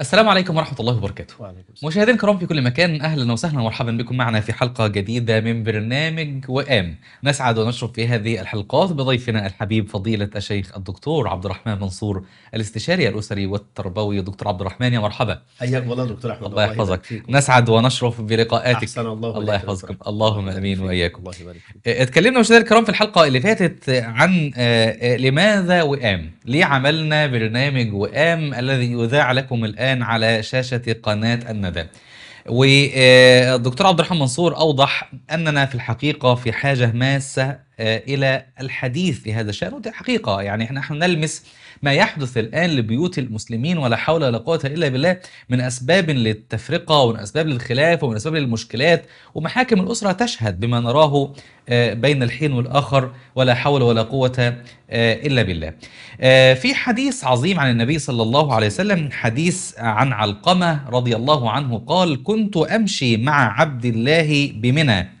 السلام عليكم ورحمة الله وبركاته مشاهدين الكرام في كل مكان أهلا وسهلا ومرحبا بكم معنا في حلقة جديدة من برنامج وآم نسعد ونشرف في هذه الحلقات بضيفنا الحبيب فضيلة الشيخ الدكتور عبد الرحمن منصور الاستشاري الأسري والتربوي دكتور عبد الرحمن يا مرحبا حياك والله دكتور أحمد الله يحفظك نسعد ونشرف بلقاءاتك أحسن الله الله يحفظكم اللهم أمين وإياكم الله يبارك آه، اتكلمنا مشاهدين الكرام في الحلقة اللي فاتت آه، عن آه، لماذا وآم ليه عملنا برنامج وآم الذي يذاع لكم الآن الآن على شاشة قناة الندى والدكتور عبد الرحمن منصور أوضح أننا في الحقيقة في حاجة ماسة آه، الى الحديث في هذا الشان ودي حقيقه يعني احنا نحن نلمس ما يحدث الان لبيوت المسلمين ولا حول ولا قوه الا بالله من اسباب للتفرقه ومن اسباب للخلاف ومن اسباب للمشكلات ومحاكم الاسره تشهد بما نراه آه، بين الحين والاخر ولا حول ولا قوه آه، الا بالله. في حديث عظيم عن النبي صلى الله عليه وسلم حديث عن علقمه رضي الله عنه قال كنت امشي مع عبد الله بمنى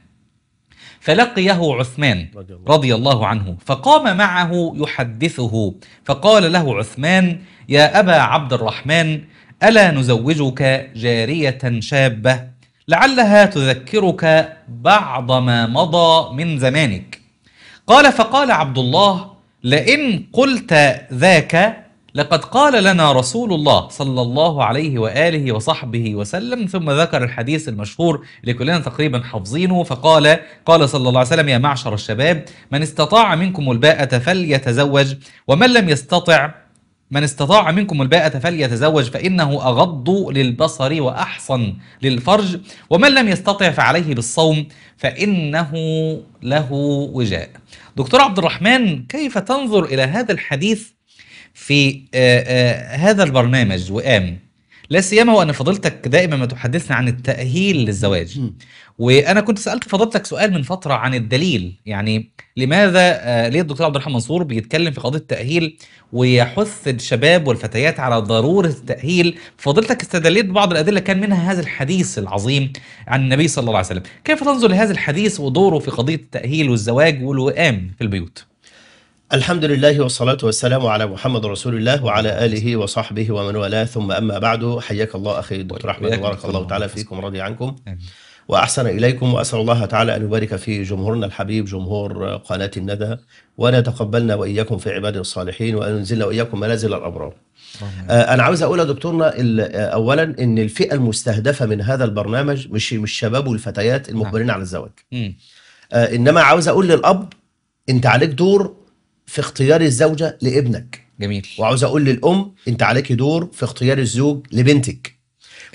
فلقيه عثمان رضي الله عنه فقام معه يحدثه فقال له عثمان يا أبا عبد الرحمن ألا نزوجك جارية شابة لعلها تذكرك بعض ما مضى من زمانك قال فقال عبد الله لئن قلت ذاك لقد قال لنا رسول الله صلى الله عليه وآله وصحبه وسلم ثم ذكر الحديث المشهور اللي كلنا تقريبا حافظينه فقال قال صلى الله عليه وسلم يا معشر الشباب من استطاع منكم الباءة فليتزوج ومن لم يستطع من استطاع منكم الباءة فليتزوج فإنه أغض للبصر وأحصن للفرج ومن لم يستطع فعليه بالصوم فإنه له وجاء دكتور عبد الرحمن كيف تنظر إلى هذا الحديث في آه، آه، هذا البرنامج وآمن لا سيما وان فضيلتك دائما ما تحدثنا عن التاهيل للزواج وانا كنت سالت فضيلتك سؤال من فتره عن الدليل يعني لماذا آه، ليه الدكتور عبد الرحمن منصور بيتكلم في قضيه التاهيل ويحث الشباب والفتيات على ضروره التاهيل فضيلتك استدليت ببعض الادله كان منها هذا الحديث العظيم عن النبي صلى الله عليه وسلم كيف تنظر لهذا الحديث ودوره في قضيه التاهيل والزواج والوئام في البيوت الحمد لله والصلاة والسلام على محمد رسول الله وعلى آله وصحبه ومن والاه ثم أما بعد حياك الله أخي الدكتور أحمد بارك الله تعالى فيكم رضي عنكم وأحسن إليكم وأسأل الله تعالى أن يبارك في جمهورنا الحبيب جمهور قناة الندى وأن يتقبلنا وإياكم في عباد الصالحين وأن ينزلنا وإياكم منازل الأبرار آه أنا عاوز أقول يا دكتورنا آه، أولا أن الفئة المستهدفة من هذا البرنامج مش مش الشباب والفتيات نعم. المقبلين على الزواج آه إنما عاوز أقول للأب أنت عليك دور في اختيار الزوجه لابنك جميل وعاوز اقول للام انت عليك دور في اختيار الزوج لبنتك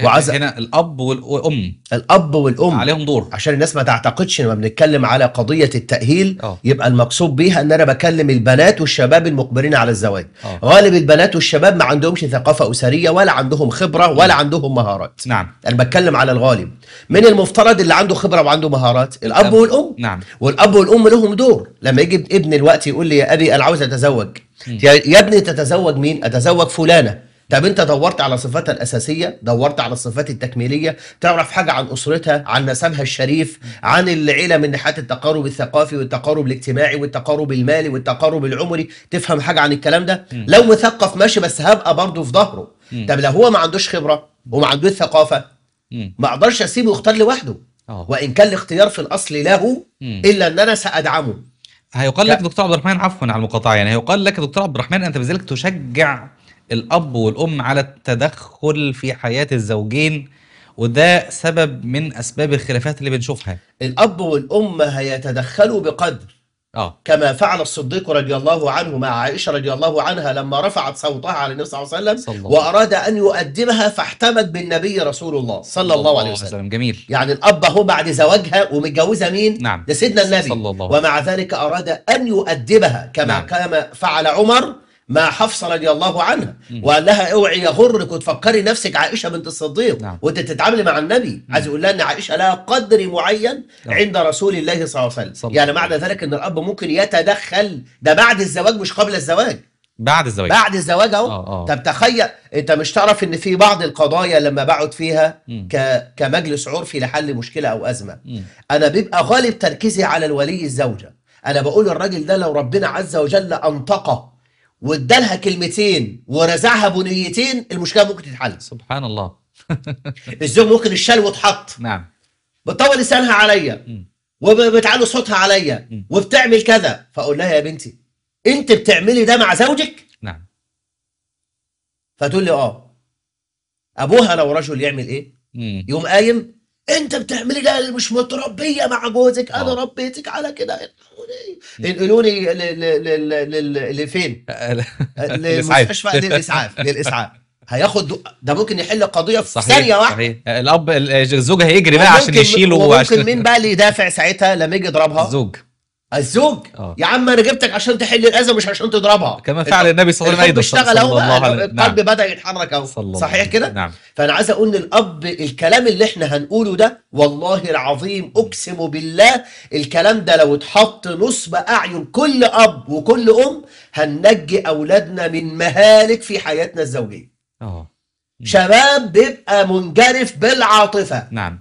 وعز يعني هنا الاب والام الاب والام عليهم دور عشان الناس ما تعتقدش لما بنتكلم على قضيه التاهيل أوه. يبقى المقصود بيها ان انا بكلم البنات والشباب المقبلين على الزواج أوه. غالب البنات والشباب ما عندهمش ثقافه اسريه ولا عندهم خبره ولا عندهم مهارات نعم انا بتكلم على الغالب من المفترض اللي عنده خبره وعنده مهارات الاب أم. والام نعم والاب والام لهم دور لما يجي ابن الوقت يقول لي يا ابي انا عاوز اتزوج يا ابني تتزوج مين اتزوج فلانه طب انت دورت على صفاتها الاساسيه دورت على الصفات التكميليه تعرف حاجه عن اسرتها عن نسبها الشريف عن العيله من ناحيه التقارب الثقافي والتقارب الاجتماعي والتقارب المالي والتقارب العمري تفهم حاجه عن الكلام ده لو مثقف ماشي بس هبقى برضه في ظهره طب لو هو ما عندوش خبره وما عندوش ثقافه ما اقدرش اسيبه يختار لوحده أوه. وان كان الاختيار في الاصل له الا ان انا سادعمه هيقال لك دكتور عبد الرحمن عفوا على المقاطعه يعني هيقال لك دكتور عبد الرحمن انت بذلك تشجع الاب والام على التدخل في حياه الزوجين وده سبب من اسباب الخلافات اللي بنشوفها الاب والام هيتدخلوا بقدر آه. كما فعل الصديق رضي الله عنه مع عائشه رضي الله عنها لما رفعت صوتها على النبي صلى الله عليه وسلم واراد ان يؤدبها فاحتمت بالنبي رسول الله صلى الله, الله عليه وسلم. وسلم جميل يعني الاب هو بعد زواجها ومتجوزه مين؟ نعم لسيدنا سيدنا النبي صلى الله ومع ذلك اراد ان يؤدبها كما نعم. كما فعل عمر مع حفصه رضي الله عنها وقال لها اوعي يغرك وتفكري نفسك عائشه بنت الصديق نعم. وانت تتعاملي مع النبي عايز يقول لها ان عائشه لها قدر معين نعم. عند رسول الله صلى الله عليه وسلم يعني معنى ذلك ان الاب ممكن يتدخل ده بعد الزواج مش قبل الزواج بعد الزواج بعد الزواج اهو آه، آه. طب تخيل انت مش تعرف ان في بعض القضايا لما بقعد فيها ك... كمجلس عرفي لحل مشكله او ازمه مم. انا بيبقى غالب تركيزي على الولي الزوجه انا بقول الراجل ده لو ربنا عز وجل انطقه وادالها كلمتين ورزعها بنيتين المشكله ممكن تتحل سبحان الله الزوج ممكن الشلو وتحط نعم بتطول لسانها عليا وبتعلي صوتها عليا وبتعمل كذا فاقول لها يا بنتي انت بتعملي ده مع زوجك نعم فتقول لي اه ابوها لو رجل يعمل ايه مم. يقوم قايم انت بتعملي ده اللي مش متربيه مع جوزك انا أوه. ربيتك على كده انقلوني لفين؟ للمستشفى للاسعاف للاسعاف هياخد ده ممكن يحل قضيه في صحيح ثانيه واحده صحيح الاب الزوج هيجري بقى عشان يشيله وممكن مين بقى اللي يدافع ساعتها لما يجي يضربها؟ الزوج الزوج آه. يا عم انا جبتك عشان تحل الاذى مش عشان تضربها كما فعل النبي صلى الله عليه وسلم اشتغل اهو القلب بدا يتحرك اهو صحيح كده نعم. فانا عايز اقول ان الاب الكلام اللي احنا هنقوله ده والله العظيم اقسم بالله الكلام ده لو اتحط نصب اعين كل اب وكل ام هننجي اولادنا من مهالك في حياتنا الزوجيه اه شباب بيبقى منجرف بالعاطفه نعم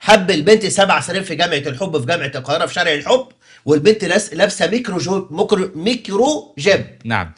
حب البنت سبع سنين في جامعه الحب في جامعه القاهره في شارع الحب والبنت لابسه ميكرو جوب ميكرو, ميكرو جيب نعم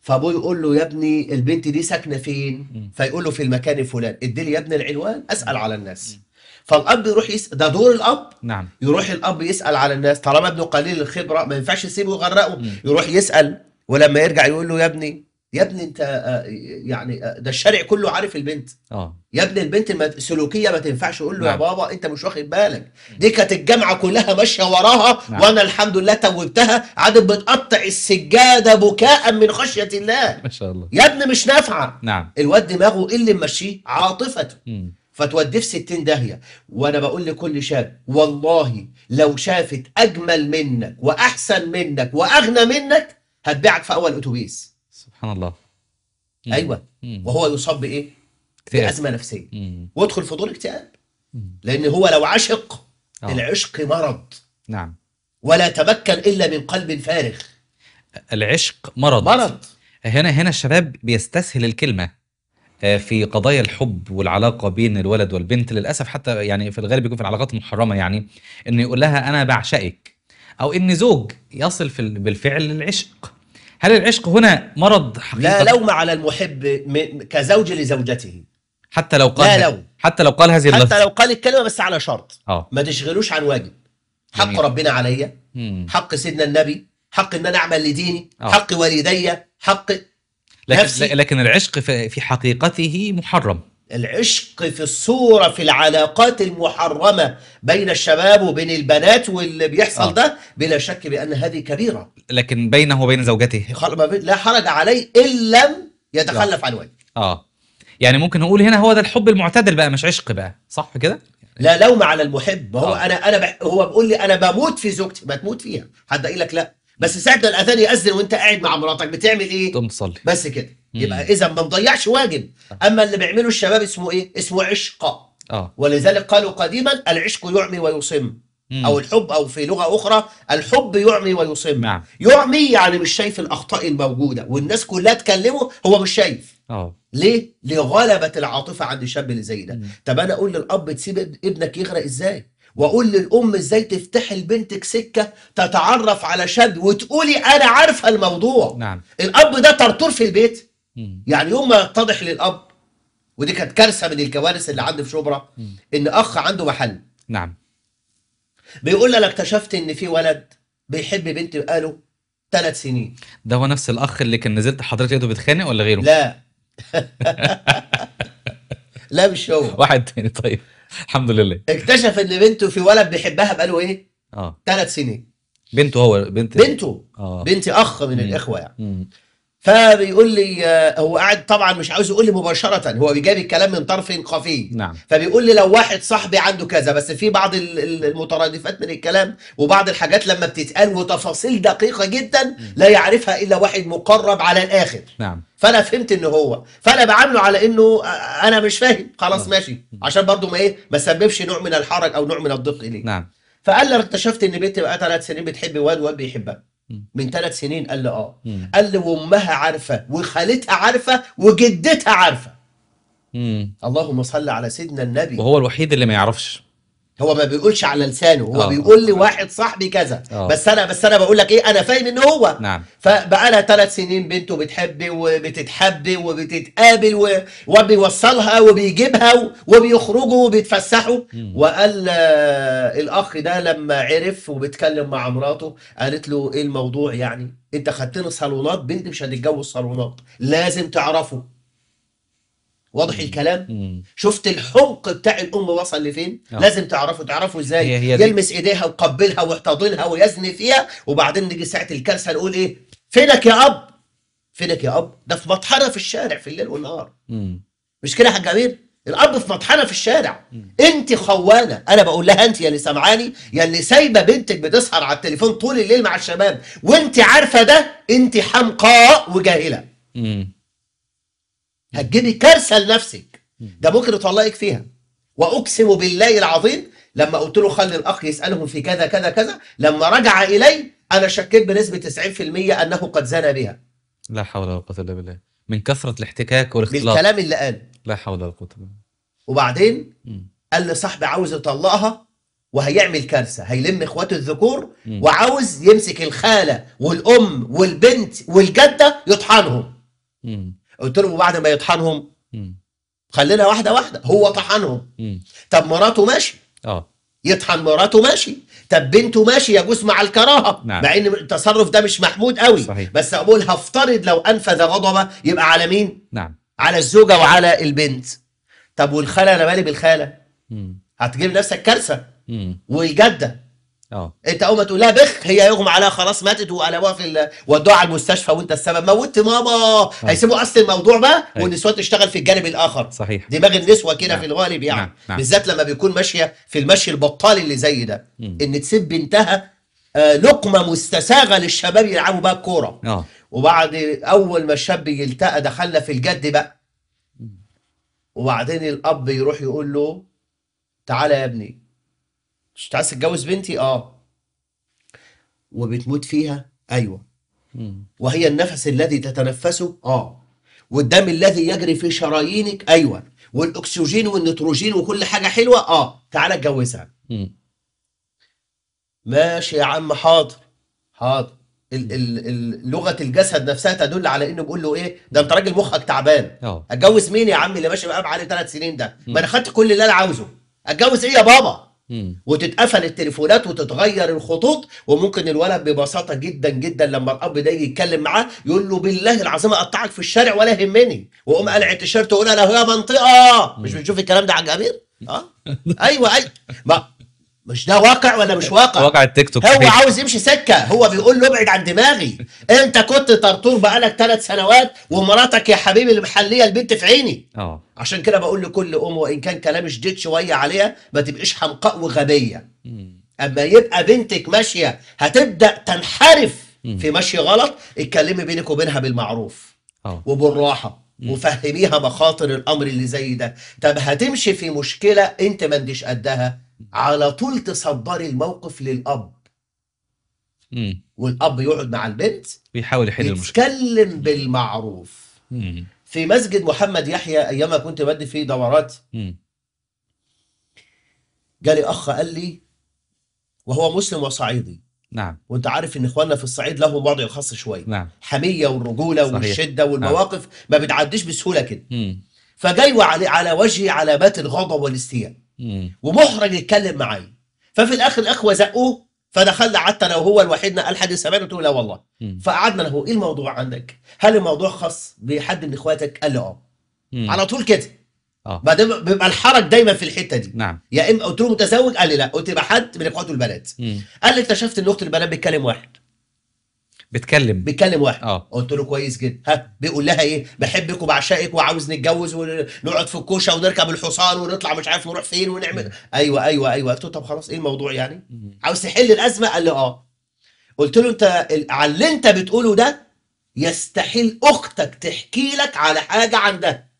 فابوه يقول له يا ابني البنت دي ساكنه فين؟ م. فيقول له في المكان الفلاني، لي يا ابني العنوان اسال على الناس. م. فالاب يروح يسال ده دور الاب نعم يروح الاب يسال على الناس طالما ابنه قليل الخبره ما ينفعش يسيبه يغرقه م. يروح يسال ولما يرجع يقول له يا ابني يا ابني انت آه، آه، يعني آه، ده الشارع كله عارف البنت اه يا ابني البنت السلوكيه ما تنفعش اقول له نعم. يا بابا انت مش واخد بالك دي كانت الجامعه كلها ماشيه وراها نعم. وانا الحمد لله توبتها عاد بتقطع السجاده بكاء من خشيه الله ما شاء الله يا ابني مش نافعه نعم الواد دماغه ايه اللي ممشيه عاطفته م. فتوديه في 60 داهيه وانا بقول لكل شاب والله لو شافت اجمل منك واحسن منك واغنى منك هتبيعك في اول اتوبيس سبحان الله مم. ايوه مم. وهو يصاب بايه؟ بازمه نفسيه مم. وادخل في دور اكتئاب لان هو لو عشق أوه. العشق مرض نعم ولا تمكن الا من قلب فارغ العشق مرض مرض هنا هنا الشباب بيستسهل الكلمه آه، في قضايا الحب والعلاقه بين الولد والبنت للاسف حتى يعني في الغالب بيكون في العلاقات المحرمه يعني انه يقول لها انا بعشقك او ان زوج يصل في بالفعل للعشق هل العشق هنا مرض حقيقي؟ لا لوم على المحب كزوج لزوجته حتى لو قال لا لو حتى لو قال هذه اللفظة حتى لو قال الكلمة بس على شرط اه ما تشغلوش عن واجب حق جميل. ربنا عليا حق سيدنا النبي حق ان انا اعمل لديني أوه. حق والدي حق لكن نفسي. لكن العشق في حقيقته محرم العشق في الصورة في العلاقات المحرمة بين الشباب وبين البنات واللي بيحصل أوه. ده بلا شك بأن هذه كبيرة لكن بينه وبين زوجته لا حرج عليه ان لم يتخلف عن الواجب اه يعني ممكن نقول هنا هو ده الحب المعتدل بقى مش عشق بقى صح كده لا لوم على المحب ما هو آه. انا انا بح... هو بيقول لي انا بموت في زوجتي ما تموت فيها حد قايل لك لا بس ساعه ما الاذان ياذن وانت قاعد مع مراتك بتعمل ايه تقوم تصلي بس كده يبقى اذا ما نضيعش واجب آه. اما اللي بيعمله الشباب اسمه ايه اسمه عشق اه ولذلك قالوا قديما العشق يعمي ويصم او الحب او في لغه اخرى الحب يعمي ويصم نعم. يعمي يعني مش شايف الاخطاء الموجوده والناس كلها تكلمه هو مش شايف اه ليه لغلبه العاطفه عند الشاب اللي زي ده طب انا اقول للاب تسيب ابنك يغرق ازاي واقول للام ازاي تفتحي لبنتك سكه تتعرف على شاب وتقولي انا عارفه الموضوع نعم. الاب ده طرطور في البيت مم. يعني يوم ما يتضح للاب ودي كانت كارثه من الكوارث اللي عندي في شبرا ان اخ عنده محل نعم بيقول لك اكتشفت ان في ولد بيحب بنت بقاله ثلاث سنين ده هو نفس الاخ اللي كان نزلت حضرتك يده بيتخانق ولا غيره لا لا مش هو واحد تاني طيب الحمد لله اكتشف ان بنته في ولد بيحبها بقاله ايه اه ثلاث سنين بنته هو بنت بنته اه بنتي اخ من مم. الاخوه يعني مم. فبيقول لي آه، هو قاعد طبعا مش عاوز يقول لي مباشره هو بيجاب الكلام من طرف خفي نعم فبيقول لي لو واحد صاحبي عنده كذا بس في بعض المترادفات من الكلام وبعض الحاجات لما بتتقال وتفاصيل دقيقه جدا لا يعرفها الا واحد مقرب على الاخر نعم فانا فهمت ان هو فانا بعامله على انه آه، آه، انا مش فاهم خلاص نعم. ماشي عشان برضه ما ايه ما سببش نوع من الحرج او نوع من الضيق اليه نعم فقال لي اكتشفت ان بنت بقى ثلاث سنين بتحب واد واد بيحبها من ثلاث سنين قال لي اه قال لي وامها عارفه وخالتها عارفه وجدتها عارفه اللهم صل على سيدنا النبي وهو الوحيد اللي ما يعرفش هو ما بيقولش على لسانه هو أوه. بيقول آه، لي واحد صاحبي كذا أوه. بس انا بس انا بقول لك ايه انا فاهم ان هو نعم فبقى لها ثلاث سنين بنته بتحب وبتتحب وبتتقابل و... وبيوصلها وبيجيبها و... وبيخرجوا وبيتفسحوا وقال الاخ ده لما عرف وبيتكلم مع مراته قالت له ايه الموضوع يعني انت خدتني صالونات بنتي مش هتتجوز صالونات لازم تعرفه واضح الكلام مم. شفت الحمق بتاع الام وصل لفين أوه. لازم تعرفوا تعرفوا ازاي هي هي يلمس ايديها ويقبلها ويحتضنها ويزني فيها وبعدين نيجي ساعه الكارثه نقول ايه فينك يا اب فينك يا اب ده في مطحنه في الشارع في الليل والنهار مم. مش كده يا حاج امير الاب في مطحنه في الشارع مم. انت خوانه انا بقول لها انت يا اللي سامعاني يا اللي سايبه بنتك بتسهر على التليفون طول الليل مع الشباب وانت عارفه ده انت حمقاء وجاهله مم. هتجيبي كارثه لنفسك ده ممكن الله فيها واقسم بالله العظيم لما قلت له خلي الاخ يسالهم في كذا كذا كذا لما رجع الي انا شكيت بنسبه 90% انه قد زنى بها لا حول ولا قوه الا بالله من كثره الاحتكاك والاختلاط بالكلام اللي قاله لا حول ولا قوه الا بالله وبعدين قال قال لصاحبي عاوز يطلقها وهيعمل كارثه هيلم اخواته الذكور وعاوز يمسك الخاله والام والبنت والجده يطحنهم قلت لهم وبعد ما يطحنهم خلينا واحده واحده هو طحنهم طب مراته ماشي اه يطحن مراته ماشي طب بنته ماشي يجوز مع الكراهه نعم. مع ان التصرف ده مش محمود قوي صحيح. بس اقول هفترض لو انفذ غضبه يبقى على مين نعم على الزوجه وعلى البنت طب والخاله انا مالي بالخاله هتجيب نفسك كارثه والجده اه انت اول ما تقول لها بخ هي يغمى عليها خلاص ماتت وقلبوها في ودوها على المستشفى وانت السبب موت ماما آه. هيسيبوا اصل الموضوع بقى والنسوان أيوه. تشتغل في الجانب الاخر صحيح دماغ النسوه كده نعم. في الغالب يعني نعم. نعم. بالذات لما بيكون ماشيه في المشي البطال اللي زي ده ان تسيب بنتها آه، لقمه مستساغه للشباب يلعبوا بقى الكوره آه. وبعد اول ما الشاب يلتقى دخلنا في الجد بقى وبعدين الاب يروح يقول له تعالى يا ابني مش عايز تتجوز بنتي اه وبتموت فيها ايوه وهي النفس الذي تتنفسه اه والدم الذي يجري في شرايينك ايوه والاكسجين والنيتروجين وكل حاجه حلوه اه تعالى اتجوزها ماشي يا عم حاضر حاضر لغه الجسد نفسها تدل على انه بيقول له ايه ده انت راجل مخك تعبان اه اتجوز مين يا عم اللي ماشي بقى بقى ثلاث سنين ده ما انا خدت كل اللي انا عاوزه اتجوز ايه يا بابا وتتقفل التليفونات وتتغير الخطوط وممكن الولد ببساطه جدا جدا لما الاب ده يجي يتكلم معاه يقول له بالله العظيم اقطعك في الشارع ولا يهمني واقوم قلع التيشيرت واقول انا هي منطقه مش بتشوف الكلام ده على الجميل اه ايوه ايوه مش ده واقع ولا مش واقع واقع التيك توك هو عاوز يمشي سكه هو بيقول له ابعد عن دماغي انت كنت طرطور بقالك ثلاث سنوات ومراتك يا حبيبي المحليه البنت في عيني اه عشان كده بقول لكل ام وان كان كلامي شديد شويه عليها ما تبقيش حمقاء وغبيه اما يبقى بنتك ماشيه هتبدا تنحرف في مشي غلط اتكلمي بينك وبينها بالمعروف أوه. وبالراحه وفهميها مخاطر الامر اللي زي ده طب هتمشي في مشكله انت ما انتش قدها على طول تصدري الموقف للاب مم. والاب يقعد مع البنت ويحاول يحل المشكله يتكلم بالمعروف مم. في مسجد محمد يحيى ايام ما كنت بدي فيه دورات جالي اخ قال لي وهو مسلم وصعيدي نعم وانت عارف ان اخواننا في الصعيد لهم وضع الخاص شويه نعم حميه والرجوله صحيح. والشده نعم. والمواقف نعم. ما بتعديش بسهوله كده فجاي على على وجهي علامات الغضب والاستياء ومحرج يتكلم معايا ففي الاخر الاخوه زقوه فدخلنا حتى لو هو الوحيد قال حد سمعني قلت له لا والله فقعدنا له ايه الموضوع عندك؟ هل الموضوع خاص بحد من اخواتك؟ قال لي اه على طول كده اه بعدين بيبقى الحرج دايما في الحته دي نعم يا اما قلت له متزوج قال لي لا قلت يبقى حد من اخواته البنات قال لي اكتشفت ان اخت البنات بتكلم واحد بتكلم بيتكلم واحد اه قلت له كويس جدا ها بيقول لها ايه بحبك وبعشقك وعاوز نتجوز ونقعد في الكوشه ونركب الحصان ونطلع مش عارف نروح فين ونعمل ايوه ايوه ايوه قلت له طب خلاص ايه الموضوع يعني عاوز تحل الازمه قال لي اه قلت له انت على اللي انت بتقوله ده يستحيل اختك تحكي لك على حاجه عندها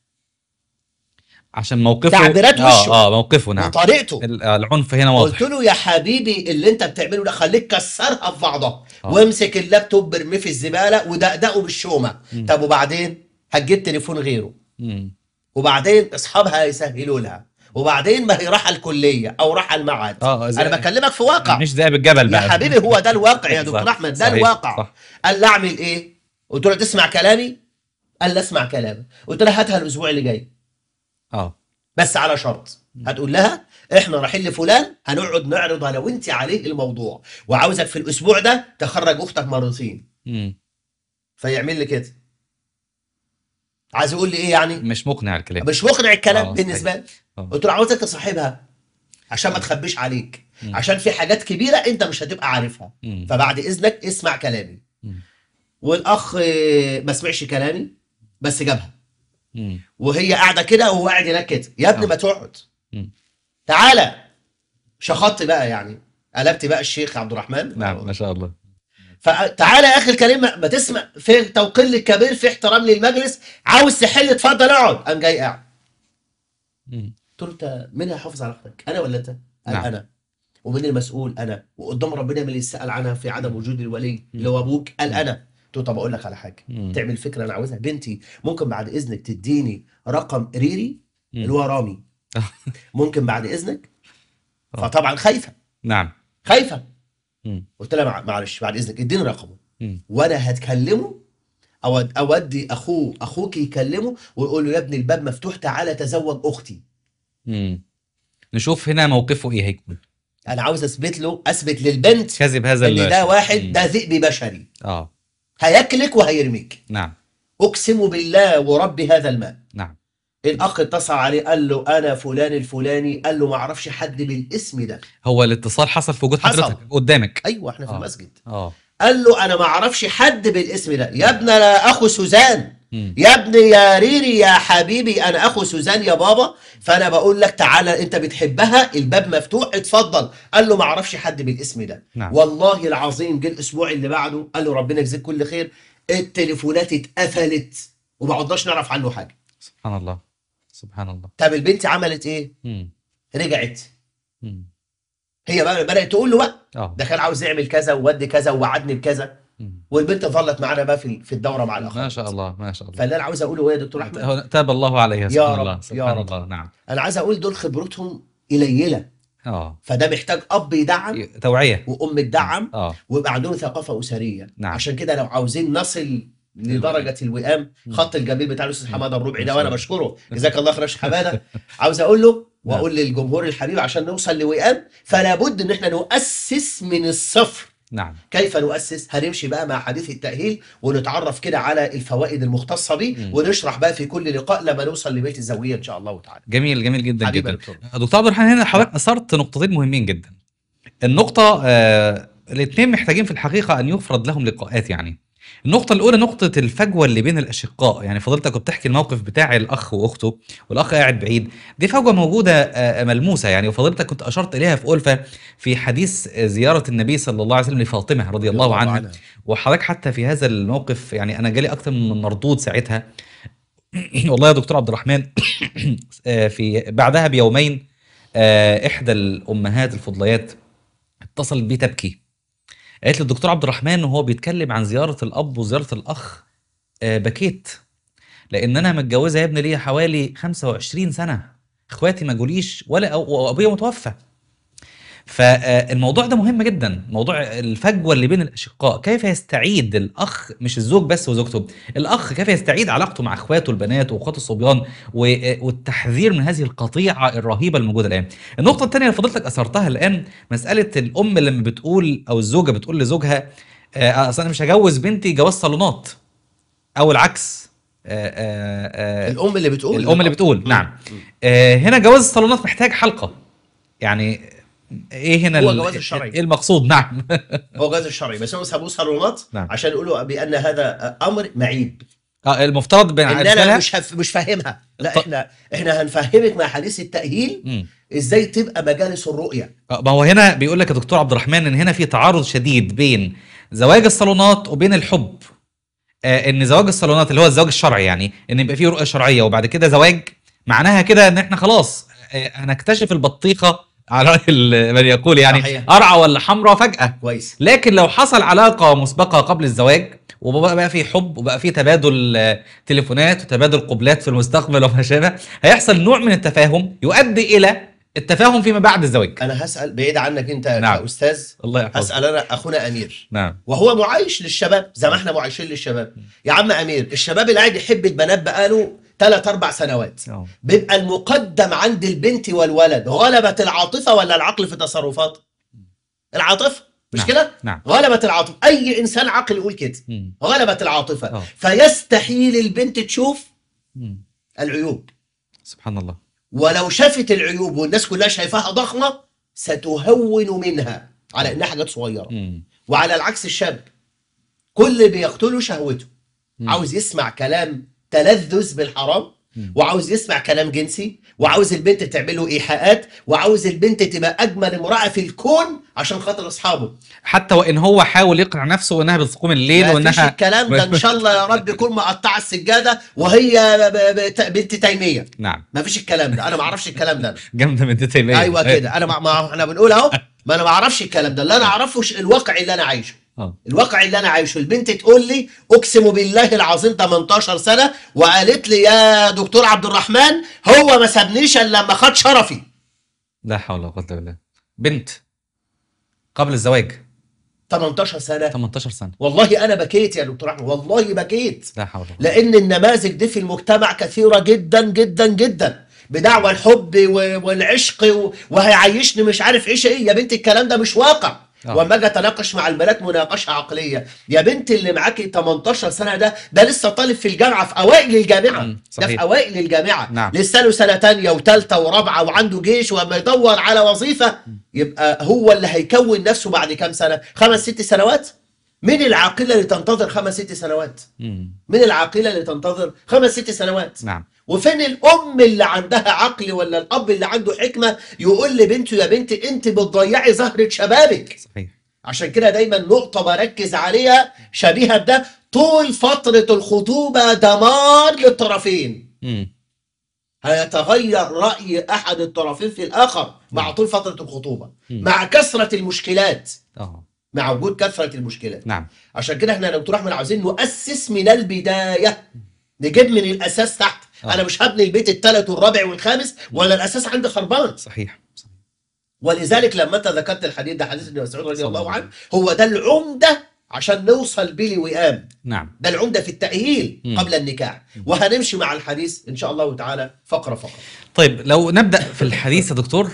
عشان موقفه تعبيرات آه، وشه اه اه موقفه نعم وطريقته آه، العنف هنا واضح قلت له يا حبيبي اللي انت بتعمله ده خليك كسرها في بعضها آه. وامسك اللابتوب ارميه في الزباله ودقدقه بالشومه مم. طب وبعدين هتجيب تليفون غيره مم. وبعدين اصحابها هيسهلوا لها وبعدين ما هي راح الكليه او راح المعهد آه انا بكلمك في واقع مش ذئب الجبل بقى يا حبيبي هو ده الواقع يا دكتور احمد ده الواقع صح. قال لي اعمل ايه قلت له تسمع كلامي قال لي اسمع كلامي قلت له هاتها الاسبوع اللي جاي اه بس على شرط هتقول لها احنا رايحين لفلان هنقعد نعرض انا وانت عليه الموضوع وعاوزك في الاسبوع ده تخرج اختك مرتين امم فيعمل لي كده عايز يقول لي ايه يعني مش مقنع الكلام مش مقنع الكلام آه، بالنسبه لي طيب. آه. قلت له عاوزك تصاحبها عشان ما تخبيش عليك مم. عشان في حاجات كبيره انت مش هتبقى عارفها مم. فبعد اذنك اسمع كلامي مم. والاخ ما سمعش كلامي بس جابها وهي قاعده كده وهو قاعد هناك كده يا ابني آه. ما تقعد تعالى شخطت بقى يعني قلبت بقى الشيخ عبد الرحمن نعم ما شاء الله فتعالى يا اخي الكريم ما تسمع في توقير للكبير في احترام للمجلس عاوز تحل اتفضل اقعد قام جاي قاعد قلت له انت مين هيحافظ على حضرتك انا ولا انت؟ قال نعم. انا ومين المسؤول انا وقدام ربنا من اللي يسال عنها في عدم وجود الولي اللي هو ابوك قال انا قلت له طب اقول لك على حاجه مم. تعمل فكره انا عاوزها بنتي ممكن بعد اذنك تديني رقم ريري مم. اللي هو رامي ممكن بعد اذنك آه. فطبعا خايفه نعم خايفه قلت لها معلش بعد اذنك اديني رقمه وانا هتكلمه او اودي اخوه اخوك يكلمه ويقول له يا ابني الباب مفتوح تعالى تزوج اختي مم. نشوف هنا موقفه ايه هيكون انا عاوز اثبت له اثبت للبنت كذب هذا ان ده واحد ده ذئب بشري اه هياكلك وهيرميك نعم اقسم بالله ورب هذا الماء نعم الاخ اتصل عليه قال له انا فلان الفلاني قال له ما اعرفش حد بالاسم ده هو الاتصال حصل في وجود حضرتك قدامك ايوه احنا في آه. المسجد اه قال له انا ما اعرفش حد بالاسم ده يا ابن اخو سوزان يا ابني يا ريري يا حبيبي انا اخو سوزان يا بابا فانا بقول لك تعالى انت بتحبها الباب مفتوح اتفضل قال له ما اعرفش حد بالاسم ده نعم. والله العظيم جه الاسبوع اللي بعده قال له ربنا يجزيك كل خير التليفونات اتقفلت وما عدناش نعرف عنه حاجه سبحان الله سبحان الله طب البنت عملت ايه مم. رجعت مم. هي بقى بدات تقول له بقى آه. ده كان عاوز يعمل كذا وودي كذا ووعدني بكذا والبنت ظلت معنا بقى في في الدوره مع الاخوات ما شاء الله ما شاء الله فاللي انا عاوز اقوله ايه يا دكتور احمد تاب الله عليها سبحان يا رب الله سبحان يا رب. الله نعم انا عايز اقول دول خبرتهم قليله اه فده محتاج اب يدعم توعيه وام تدعم نعم. اه ويبقى عندهم ثقافه اسريه نعم. عشان كده لو عاوزين نصل نعم. لدرجه الوئام خط الجميل بتاع الاستاذ حماده الربعي ده وانا بشكره جزاك الله خير يا حماده عاوز اقول له نعم. واقول للجمهور الحبيب عشان نوصل لوئام فلا بد ان احنا نؤسس من الصفر نعم كيف نؤسس هنمشي بقى مع حديث التأهيل ونتعرف كده على الفوائد المختصة بيه ونشرح بقى في كل لقاء لما نوصل لبيت الزاوية إن شاء الله تعالى جميل جميل جدا جدا دكتور عبد الرحمن هنا حضرتك أثرت نقطتين مهمين جدا النقطة آه الاثنين محتاجين في الحقيقة أن يفرض لهم لقاءات يعني النقطة الأولى نقطة الفجوة اللي بين الأشقاء يعني فضلتك بتحكي الموقف بتاع الأخ وأخته والأخ قاعد بعيد دي فجوة موجودة آه، آه، ملموسة يعني وفضلتك كنت أشرت إليها في ألفة في حديث آه، زيارة النبي صلى الله عليه وسلم لفاطمة رضي الله, عنها وحضرتك حتى في هذا الموقف يعني أنا جالي أكثر من مردود ساعتها والله يا دكتور عبد الرحمن في بعدها بيومين إحدى الأمهات الفضليات اتصلت بي تبكي قالت لي الدكتور عبد الرحمن وهو بيتكلم عن زياره الاب وزياره الاخ آه، بكيت لان انا متجوزه يا ابني ليا حوالي 25 سنه اخواتي ما جوليش ولا وابويا متوفى فالموضوع ده مهم جدا موضوع الفجوه اللي بين الاشقاء كيف يستعيد الاخ مش الزوج بس وزوجته الاخ كيف يستعيد علاقته مع اخواته البنات واخواته الصبيان والتحذير من هذه القطيعه الرهيبه الموجوده الان النقطه الثانيه اللي فضلتك اثرتها الان مساله الام لما بتقول او الزوجه بتقول لزوجها آه، آه، اصل انا مش هجوز بنتي جواز صالونات او العكس آآ آه، آآ الام اللي بتقول الام اللي بتقول نعم هنا جواز الصالونات محتاج حلقه يعني ايه هنا هو الجواز الشرعي ايه المقصود نعم هو الجواز الشرعي بس هم سابوه صالونات نعم. عشان يقولوا بان هذا امر معيب اه المفترض بين ان انا مش هف... مش فاهمها لا ط... احنا احنا هنفهمك مع حديث التاهيل م. ازاي تبقى مجالس الرؤيه آه، ما هو هنا بيقول لك يا دكتور عبد الرحمن ان هنا في تعارض شديد بين زواج الصالونات وبين الحب آه ان زواج الصالونات اللي هو الزواج الشرعي يعني ان يبقى فيه رؤيه شرعيه وبعد كده زواج معناها كده ان احنا خلاص آه هنكتشف البطيخه على رأي من يقول يعني صحيح. ارعى ولا حمراء فجأة كويس لكن لو حصل علاقة مسبقة قبل الزواج وبقى بقى في حب وبقى في تبادل آه، تليفونات وتبادل قبلات في المستقبل وما شابه هيحصل نوع من التفاهم يؤدي الى التفاهم فيما بعد الزواج انا هسال بعيد عنك انت نعم. استاذ الله يحفظك هسال انا اخونا امير نعم وهو معايش للشباب زي ما احنا معايشين للشباب يا عم امير الشباب اللي قاعد يحب البنات بقاله ثلاث اربع سنوات أوه. بيبقى المقدم عند البنت والولد غلبت العاطفه ولا العقل في تصرفات العاطفه مش نعم. كده نعم. غلبت العاطفه اي انسان عقل يقول كده مم. غلبت العاطفه أوه. فيستحيل البنت تشوف مم. العيوب سبحان الله ولو شافت العيوب والناس كلها شايفاها ضخمه ستهون منها على انها حاجات صغيره مم. وعلى العكس الشاب كل اللي بيقتله شهوته مم. عاوز يسمع كلام تلذذ بالحرام وعاوز يسمع كلام جنسي وعاوز البنت تعمل له ايحاءات وعاوز البنت تبقى اجمل امراه في الكون عشان خاطر اصحابه حتى وان هو حاول يقنع نفسه انها بتقوم الليل وانها مفيش الكلام ده ان شاء الله يا رب يكون مقطعه السجاده وهي بنت تيميه نعم مفيش الكلام ده انا ما اعرفش الكلام ده جامده بنت تيميه ايوه كده انا ما احنا بنقول اهو ما انا ما اعرفش الكلام ده اللي انا اعرفه الواقع اللي انا عايشه آه. الواقع اللي انا عايشه البنت تقول لي اقسم بالله العظيم 18 سنه وقالت لي يا دكتور عبد الرحمن هو ما سابنيش الا لما خد شرفي لا حول ولا قوه الا بالله بنت قبل الزواج 18 سنه 18 سنه والله انا بكيت يا دكتور احمد والله بكيت لا حول لان النماذج دي في المجتمع كثيره جدا جدا جدا بدعوى الحب والعشق وهيعيشني مش عارف ايش ايه يا بنت الكلام ده مش واقع آه. وما اجي اتناقش مع البنات مناقشه عقليه يا بنت اللي معاكي 18 سنه ده ده لسه طالب في الجامعه في اوائل الجامعه صحيح. ده في اوائل الجامعه نعم. لسه له سنه ثانيه وثالثه ورابعه وعنده جيش وما يدور على وظيفه يبقى هو اللي هيكون نفسه بعد كام سنه خمس ست سنوات من العاقله اللي تنتظر خمس ست سنوات مم. من العاقله اللي تنتظر خمس ست سنوات نعم وفين الام اللي عندها عقل ولا الاب اللي عنده حكمه يقول لبنته يا بنتي انت بتضيعي زهره شبابك صحيح عشان كده دايما نقطه بركز عليها شبيهه بده طول فتره الخطوبه دمار للطرفين م. هيتغير رأي أحد الطرفين في الآخر مع طول فترة الخطوبة م. مع كثرة المشكلات أوه. مع وجود كثرة المشكلات نعم. عشان كده احنا يا دكتور أحمد عاوزين نؤسس من البداية نجيب من الأساس تحت آه. انا مش هبني البيت الثالث والرابع والخامس ولا الاساس عندي خربان صحيح ولذلك لما انت ذكرت الحديث ده حديث ابن مسعود رضي الله عنه هو ده العمده عشان نوصل بيه لوئام نعم ده العمده في التاهيل مم. قبل النكاح وهنمشي مع الحديث ان شاء الله تعالى فقره فقره طيب لو نبدا في الحديث يا دكتور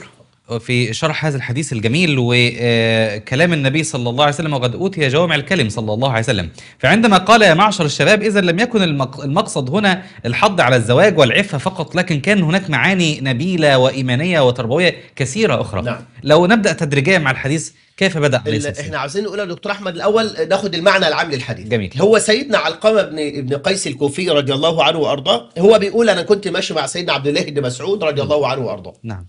في شرح هذا الحديث الجميل وكلام النبي صلى الله عليه وسلم وقد أوتي جوامع الكلم صلى الله عليه وسلم فعندما قال يا معشر الشباب إذا لم يكن المقصد هنا الحض على الزواج والعفة فقط لكن كان هناك معاني نبيلة وإيمانية وتربوية كثيرة أخرى نعم. لو نبدأ تدريجيا مع الحديث كيف بدأ عليه السلام احنا عاوزين نقول دكتور أحمد الأول ناخد المعنى العام للحديث جميل هو سيدنا علقمة بن ابن قيس الكوفي رضي الله عنه وأرضاه هو بيقول أنا كنت ماشي مع سيدنا عبد الله بن مسعود رضي الله عنه وأرضاه نعم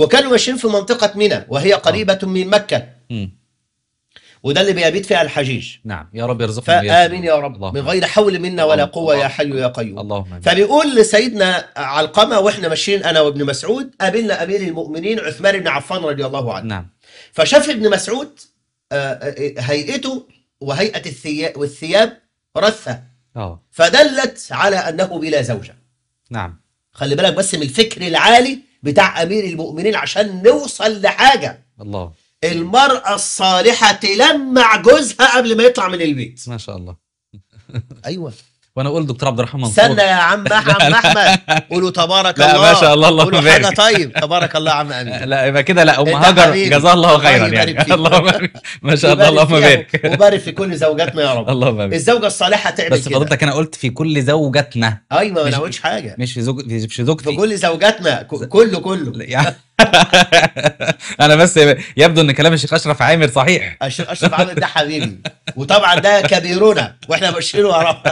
وكانوا ماشيين في منطقة منى وهي آه. قريبة من مكة وده اللي بيبيت فيها الحجيج نعم يا رب يرزقنا فآمين يا رب الله من غير حول منا ولا قوة يا حي يا قيوم اللهم فبيقول لسيدنا علقمة واحنا ماشيين أنا وابن مسعود قابلنا أمير المؤمنين عثمان بن عفان رضي الله عنه نعم فشاف ابن مسعود آه، آه، هيئته وهيئة الثياب والثياب رثة اه فدلت على أنه بلا زوجة نعم خلي بالك بس من الفكر العالي بتاع امير المؤمنين عشان نوصل لحاجه الله المراه الصالحه تلمع جوزها قبل ما يطلع من البيت ما شاء الله ايوه وانا اقول دكتور عبد الرحمن منصور استنى يا عم عم احمد قولوا تبارك لا الله لا ما شاء الله اللهم قولوا حاجه طيب تبارك الله عم امين لا يبقى كده لا ام هاجر جزاها الله خيرا يعني اللهم ما شاء الله اللهم بارك وبارك في كل زوجاتنا يا رب اللهم امين الزوجه الصالحه تعمل بس فضلتك انا قلت في كل زوجاتنا ايوه ما انا قلتش حاجه مش في زوج في زوجتي في كل زوجاتنا كله كله انا بس يبدو ان كلام الشيخ اشرف عامر صحيح الشيخ اشرف عامر ده حبيبي وطبعا ده كبيرنا واحنا بشيله وراه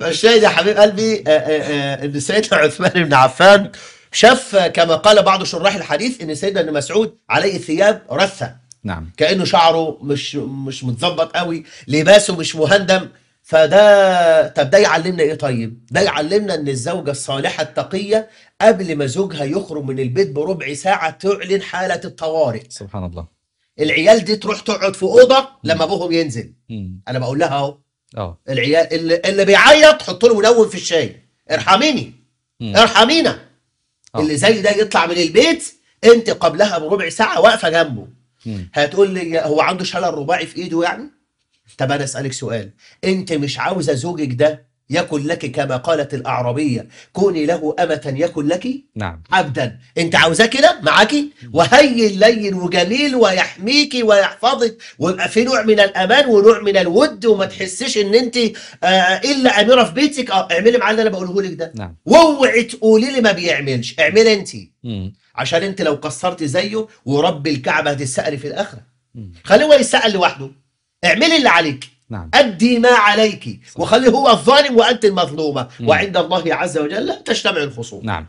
فالشاهد يا حبيب قلبي آه، آه، آه، ان سيدنا عثمان بن عفان شاف كما قال بعض شراح الحديث ان سيدنا ابن مسعود عليه ثياب رثه نعم كانه شعره مش مش متظبط قوي لباسه مش مهندم فده طب ده يعلمنا ايه طيب؟ ده يعلمنا ان الزوجه الصالحه التقيه قبل ما زوجها يخرج من البيت بربع ساعه تعلن حاله الطوارئ. سبحان الله. العيال دي تروح تقعد في اوضه لما ابوهم ينزل. مم. انا بقول لها اهو. اه العيال اللي, اللي بيعيط حط له منوم في الشاي. ارحميني. مم. ارحمينا. أوه. اللي زي ده يطلع من البيت انت قبلها بربع ساعه واقفه جنبه. مم. هتقول لي هو عنده شلل رباعي في ايده يعني؟ طب انا اسالك سؤال انت مش عاوزه زوجك ده يكن لك كما قالت الاعرابيه كوني له أمة يكن لك نعم عبدا أنت عاوزاه كده معاكي وهين لين وجميل ويحميكي ويحفظك ويبقى في نوع من الأمان ونوع من الود وما تحسيش إن أنت آه إلا أميرة في بيتك آه اعملي معاه اللي أنا بقوله لك ده نعم واوعي تقولي لي ما بيعملش اعملي أنت عشان أنت لو قصرت زيه ورب الكعبة هتتسألي في الآخرة خليه هو يتسأل لوحده اعملي اللي عليك نعم. أدي ما عليك صح. وخلي هو الظالم وأنت المظلومة وعند الله عز وجل لا تجتمع الخصوم نعم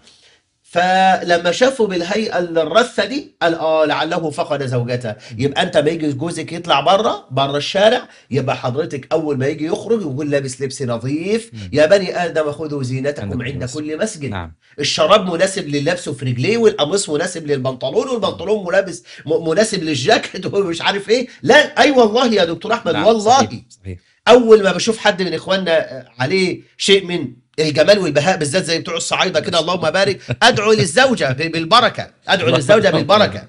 فلما شافوا بالهيئه الرثه دي قال اه لعله فقد زوجته يبقى انت ما يجي جوزك يطلع بره بره الشارع يبقى حضرتك اول ما يجي يخرج يقول لابس لبس نظيف مم. يا بني ادم خذوا زينتكم عند كل مسجد نعم. الشراب مناسب للبس في رجليه والقميص مناسب للبنطلون والبنطلون ملابس مناسب للجاكيت ومش عارف ايه لا اي أيوة والله يا دكتور احمد نعم. والله صحيح. صحيح. اول ما بشوف حد من اخواننا آه، عليه شيء من الجمال والبهاء بالذات زي بتوع الصعايده كده اللهم بارك ادعو للزوجه بالبركه ادعو للزوجه بالبركه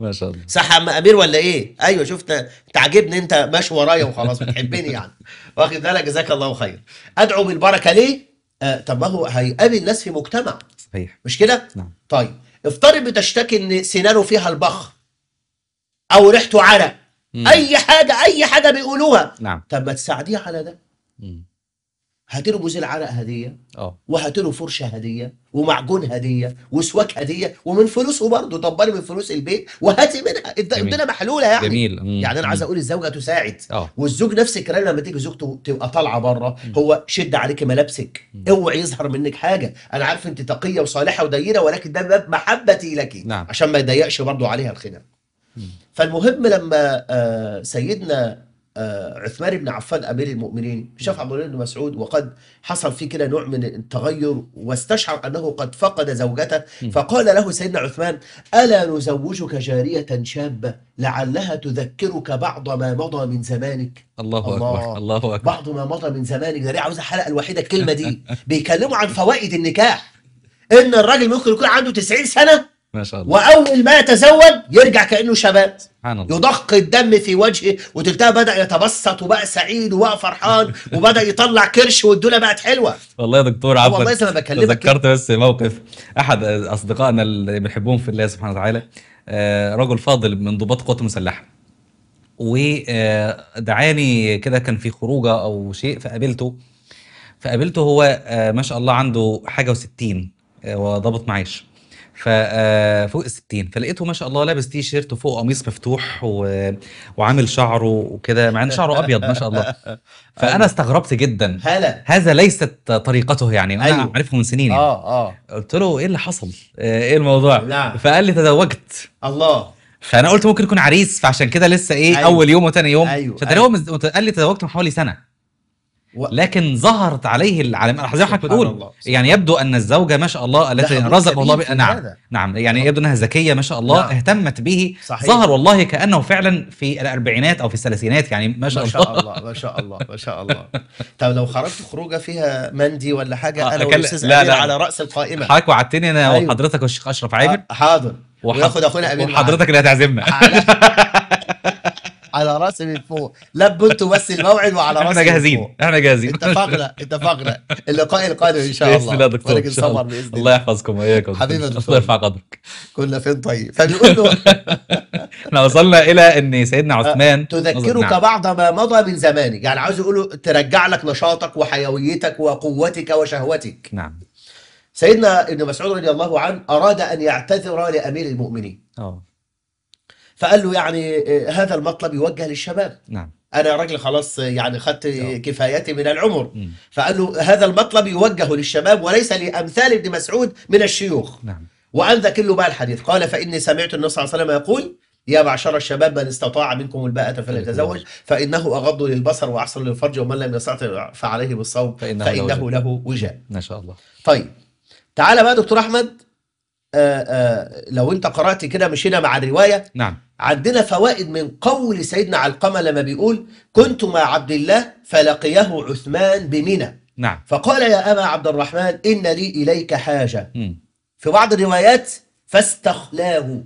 ما شاء الله صح عم امير ولا ايه ايوه شفت تعجبني انت ماشي ورايا وخلاص بتحبني يعني واخد بالك جزاك الله خير ادعو بالبركه ليه آه طب ما هو هيقابل ناس في مجتمع صحيح مش كده نعم طيب افترض بتشتكي ان سنانه فيها البخر او ريحته عرق اي حاجه اي حاجه بيقولوها نعم طب ما تساعديه على ده مم. له بوزيل عرق هديه اه له فرشه هديه ومعجون هديه وسواك هديه ومن فلوسه برضه دبري من فلوس البيت وهاتي منها الدنيا محلوله يعني جميل يعني انا عايز اقول الزوجه تساعد أوه. والزوج نفس الكلام لما تيجي زوجته تبقى طالعه بره هو شد عليك ملابسك اوعي يظهر منك حاجه انا عارف انت تقيه وصالحه ودينه ولكن ده باب محبتي لك نعم. عشان ما يضيقش برضه عليها الخناق فالمهم لما آه، سيدنا آه، عثمان بن عفان امير المؤمنين شاف عبد الله بن مسعود وقد حصل فيه كده نوع من التغير واستشعر انه قد فقد زوجته فقال له سيدنا عثمان الا نزوجك جاريه شابه لعلها تذكرك بعض ما مضى من زمانك الله, الله اكبر الله اكبر بعض ما مضى من زمانك ده ليه عاوز الحلقه الوحيده الكلمه دي بيكلموا عن فوائد النكاح ان الراجل ممكن يكون عنده 90 سنه ما شاء الله واول ما يتزوج يرجع كانه شباب سبحان الله يدق الدم في وجهه وتلتها بدا يتبسط وبقى سعيد وبقى فرحان وبدا يطلع كرش والدنيا بقت حلوه والله يا دكتور عبد والله زي ما بكلمك تذكرت بس موقف احد اصدقائنا اللي بنحبهم في الله سبحانه وتعالى آه، رجل فاضل من ضباط قوات مسلحه ودعاني كده كان في خروجه او شيء فقابلته فقابلته هو آه، ما شاء الله عنده حاجه و60 آه، وضابط معاش ففوق آه، ال 60 فلقيته ما شاء الله لابس تي شيرت وفوق قميص مفتوح و... وعامل شعره وكده مع ان شعره ابيض ما شاء الله فانا أيوه. استغربت جدا هلا هذا ليست طريقته يعني انا أيوه. عارفه من سنين يعني. اه اه قلت له ايه اللي حصل آه، ايه الموضوع لا. نعم. فقال لي تزوجت الله فانا قلت ممكن يكون عريس فعشان كده لسه ايه أيوه. اول يوم وتاني يوم أيوه. فتقريبا أيوه. قال لي تزوجت من حوالي سنه لكن ظهرت عليه العلامات زي ما حضرتك بتقول يعني يبدو ان الزوجه ما شاء الله التي رزق الله بها نعم نعم يعني نعم. يبدو انها ذكيه ما شاء الله نعم. اهتمت به صحيح. ظهر والله كانه فعلا في الاربعينات او في الثلاثينات يعني ما شاء, ما شاء الله. الله ما شاء الله ما شاء الله طب لو خرجت خروجه فيها مندي ولا حاجه آه انا أكل... لا, لا على راس القائمه حضرتك وعدتني انا أيوه. وحضرتك والشيخ اشرف عامر آه، حاضر وياخد اخونا امين وحضرتك اللي هتعزمنا على راسي من فوق لبوا انتوا بس الموعد وعلى راسي احنا جاهزين احنا جاهزين اتفقنا اتفقنا اللقاء القادم ان شاء الله باذن الله دكتور ان شاء الله الله يحفظكم واياكم حبيبي دكتور الله يرفع قدرك كنا فين طيب فبيقول له احنا وصلنا الى ان سيدنا آه، عثمان تذكرك نعم. بعض ما مضى من زمانك يعني عاوز يقول ترجع لك نشاطك وحيويتك وقوتك وشهوتك نعم سيدنا ابن مسعود رضي الله عنه أراد أن يعتذر لأمير المؤمنين أوه. فقال له يعني آه، هذا المطلب يوجه للشباب نعم انا راجل خلاص آه، يعني خدت كفايتي من العمر مم. فقال له هذا المطلب يوجه للشباب وليس لامثال ابن مسعود من الشيوخ نعم ذكر له بقى الحديث قال فاني سمعت النبي صلى الله عليه وسلم يقول يا معشر الشباب من استطاع منكم الباءة فليتزوج فإنه أغض للبصر وأحسن للفرج ومن لم يستطع فعليه بالصوم فإنه, فإنه له وجاء نعم، ما شاء الله طيب تعالى بقى دكتور أحمد آه، آه، لو انت قرأت كده مشينا مع الرواية نعم عندنا فوائد من قول سيدنا علقمة لما بيقول كنت مع عبد الله فلقيه عثمان بمنى نعم فقال يا أبا عبد الرحمن إن لي إليك حاجة م. في بعض الروايات فاستخلاه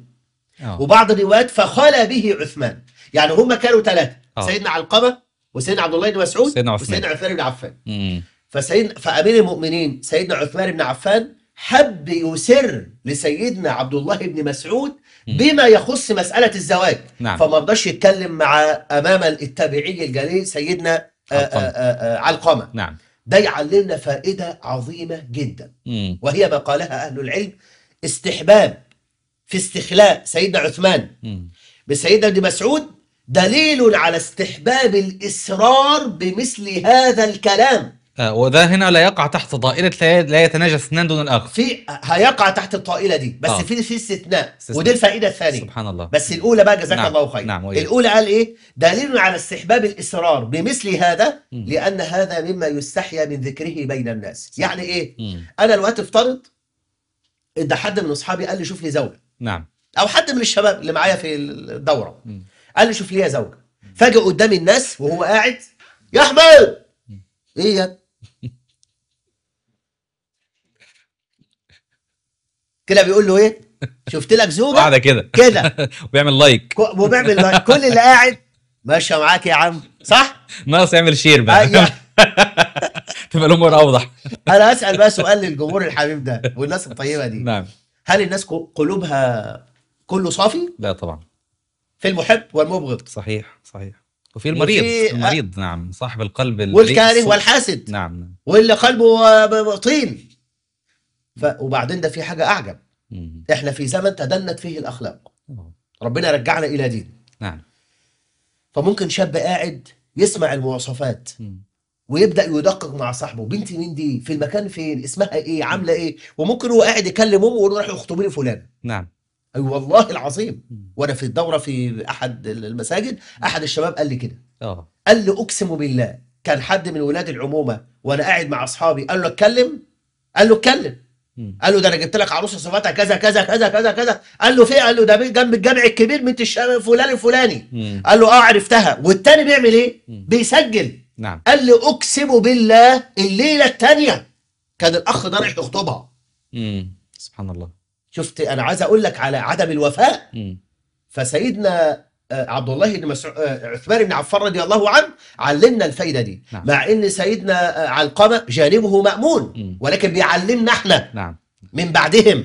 أوه. وبعض الروايات فخلى به عثمان يعني هم كانوا ثلاثة آه. سيدنا علقمة وسيدنا عبد الله بن مسعود وسيدنا عثمان بن عفان فسيدنا فأمير المؤمنين سيدنا عثمان بن عفان حب يسر لسيدنا عبد الله بن مسعود بما يخص مسألة الزواج نعم. فما رضاش يتكلم مع أمام التابعي الجليل سيدنا آه، آه، آه، علقمة نعم. ده يعلمنا فائدة عظيمة جدا مم. وهي ما قالها أهل العلم استحباب في استخلاء سيدنا عثمان بسيدنا ابن مسعود دليل على استحباب الإسرار بمثل هذا الكلام وده آه، هنا لا يقع تحت ضائله لا يتناجى اثنان دون الاخر في هيقع تحت الطائله دي بس آه. في في استثناء ودي الفائده الثانيه سبحان الله بس الاولى بقى جزاك نعم. الله خير نعم الاولى قال ايه دليل على استحباب الاصرار بمثل هذا م. لان هذا مما يستحيا من ذكره بين الناس صح. يعني ايه م. انا دلوقتي افترض ان حد من اصحابي قال لي شوف لي زوجه نعم او حد من الشباب اللي معايا في الدوره م. قال لي شوف لي زوجه فاجئ قدام الناس وهو قاعد يا احمد ايه يا كده بيقول له ايه شفت لك زوجه قاعده كده كده وبيعمل لايك وبيعمل لايك كل اللي قاعد ماشيه معاك يا عم صح ناقص يعمل شير بقى تبقى لهم اوضح انا اسال بقى سؤال للجمهور الحبيب ده والناس الطيبه دي نعم هل الناس قلوبها كله صافي لا طبعا في المحب والمبغض صحيح صحيح وفي المريض وفي المريض نعم صاحب القلب والكاره والحاسد نعم واللي قلبه طين ف... وبعدين ده في حاجه اعجب مم. احنا في زمن تدنت فيه الاخلاق مم. ربنا رجعنا الى دين نعم فممكن شاب قاعد يسمع المواصفات ويبدا يدقق مع صاحبه بنتي مين دي في المكان فين اسمها ايه عامله ايه وممكن هو قاعد يكلم امه ويقول له روح اخطبي لي فلان نعم اي والله العظيم وانا في الدوره في احد المساجد احد الشباب قال لي كده اه قال لي اقسم بالله كان حد من ولاد العمومه وانا قاعد مع اصحابي قال له اتكلم قال له اتكلم قال له ده انا جبت لك عروسه صفاتها كذا كذا كذا كذا كذا قال له فين إيه؟ قال له ده جنب الجامع الكبير بنت الشام فلان الفلاني قال له اه عرفتها والتاني بيعمل ايه بيسجل نعم قال لي اقسم بالله الليله الثانيه كان الاخ ده رايح يخطبها سبحان الله شفت انا عايز اقول لك على عدم الوفاء م. فسيدنا آه، عبد الله بن مسعود آه، عثمان بن عفان رضي الله عنه علمنا الفايده دي نعم. مع ان سيدنا آه، علقمه جانبه مامون م. ولكن بيعلمنا احنا نعم. من بعدهم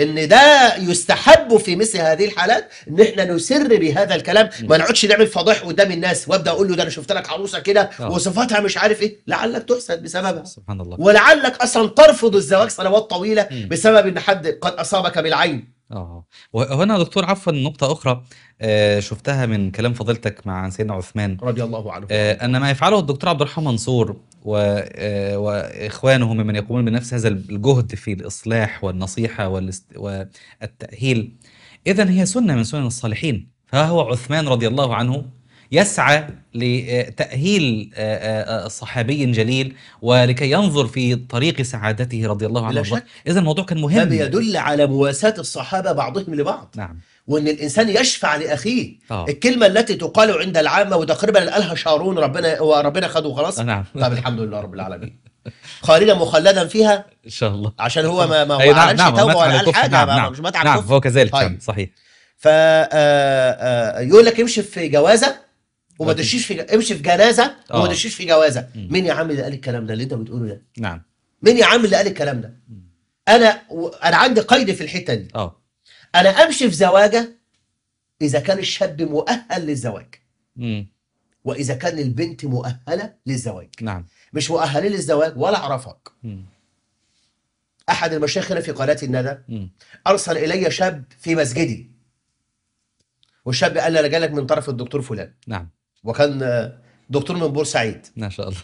ان ده يستحب في مثل هذه الحالات ان احنا نسر بهذا الكلام ما نقعدش نعمل فضيحه قدام الناس وابدا اقول له ده انا شفت لك عروسه كده آه. وصفاتها مش عارف ايه لعلك تحسد بسببها سبحان الله ولعلك اصلا ترفض الزواج سنوات طويله بسبب ان حد قد اصابك بالعين آه. وهنا دكتور عفوا نقطة أخرى آه شُفتها من كلام فضيلتك مع سيدنا عثمان، رضي الله عنه. آه أن ما يفعله الدكتور عبد الرحمن منصور و آه وإخوانه ممن يقومون بنفس هذا الجهد في الإصلاح والنصيحة والاست والتأهيل، إذًا هي سنة من سنن الصالحين، فها هو عثمان رضي الله عنه يسعى لتأهيل آه، آه، آه، صحابي جليل ولكي ينظر في طريق سعادته رضي الله عنه إذا الموضوع كان مهم هذا يدل على مواساة الصحابة بعضهم لبعض نعم وان الانسان يشفع لاخيه أوه. الكلمه التي تقال عند العامه وتقريبا قالها شارون ربنا وربنا خده خلاص نعم طب الحمد لله رب العالمين خالدا مخلدا فيها ان شاء الله عشان هو ما ما عملش نعم توبه ولا قال حاجه نعم نعم, مش نعم هو كذلك صحيح طيب. ف يقول لك امشي في جوازه وما دشيش في ج... امشي في جنازه وما دشيش آه. في جوازه مم. مين يا عم اللي قال الكلام ده اللي انت بتقوله ده نعم مين يا عم اللي قال الكلام ده انا و... انا عندي قيد في الحته دي اه انا امشي في زواجه اذا كان الشاب مؤهل للزواج مم. واذا كان البنت مؤهله للزواج نعم مش مؤهلين للزواج ولا اعرفك احد المشايخ هنا في قناه الندى ارسل الي شاب في مسجدي والشاب قال لي انا جالك من طرف الدكتور فلان نعم وكان دكتور من بورسعيد ما شاء الله